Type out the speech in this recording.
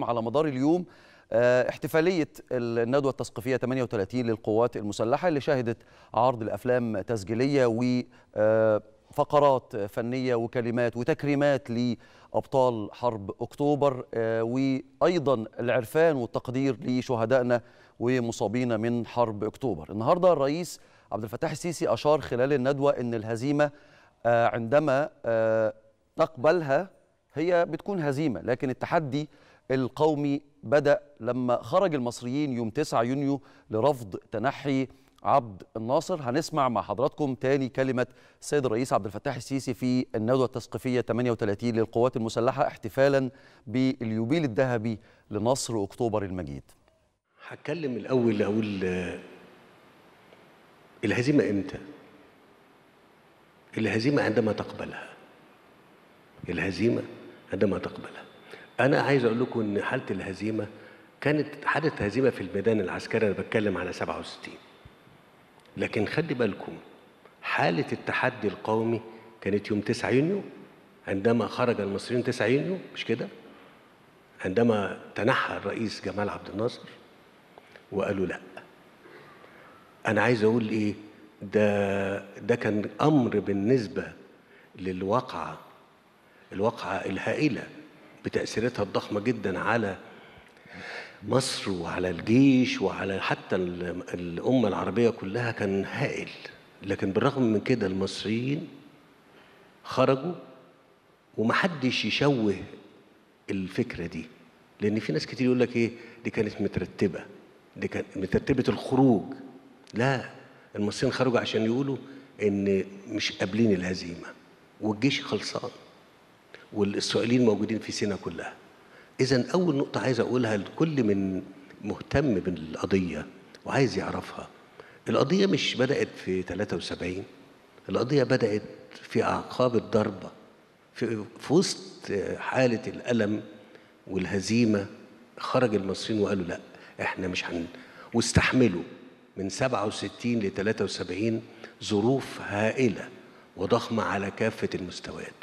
على مدار اليوم آه، احتفالية الندوة التثقيفية 38 للقوات المسلحة اللي شهدت عرض الأفلام تسجيلية وفقرات آه، فنية وكلمات وتكريمات لأبطال حرب أكتوبر آه، وأيضا العرفان والتقدير لشهدائنا ومصابينا من حرب أكتوبر النهاردة الرئيس عبد الفتاح السيسي أشار خلال الندوة أن الهزيمة عندما نقبلها هي بتكون هزيمة لكن التحدي القومي بدأ لما خرج المصريين يوم 9 يونيو لرفض تنحي عبد الناصر هنسمع مع حضراتكم تاني كلمة السيد الرئيس عبد الفتاح السيسي في الندوة التثقيفية 38 للقوات المسلحة احتفالا باليوبيل الذهبي لنصر أكتوبر المجيد هتكلم الأول أقول الهزيمة إمتى؟ الهزيمة عندما تقبلها الهزيمة عندما تقبلها انا عايز اقول لكم ان حاله الهزيمه كانت حاله هزيمه في الميدان العسكري انا بتكلم على 67 لكن خلي بالكم حاله التحدي القومي كانت يوم 9 يونيو عندما خرج المصريون 9 يونيو مش كده عندما تنحى الرئيس جمال عبد الناصر وقالوا لا انا عايز اقول ايه ده ده كان امر بالنسبه للواقعه الواقعه الهائله بتأثيراتها الضخمة جدا على مصر وعلى الجيش وعلى حتى الأمة العربية كلها كان هائل لكن بالرغم من كده المصريين خرجوا ومحدش يشوه الفكرة دي لأن في ناس كتير يقول لك إيه دي كانت مترتبة دي كانت مترتبة الخروج لا المصريين خرجوا عشان يقولوا إن مش قابلين الهزيمة والجيش خلصان والإسرائيليين موجودين في سينا كلها إذا أول نقطة عايز أقولها لكل من مهتم بالقضية وعايز يعرفها القضية مش بدأت في 73 القضية بدأت في أعقاب الضربة في, في وسط حالة الألم والهزيمة خرج المصريين وقالوا لا احنا مش هن واستحملوا من 67 ل 73 ظروف هائلة وضخمة على كافة المستويات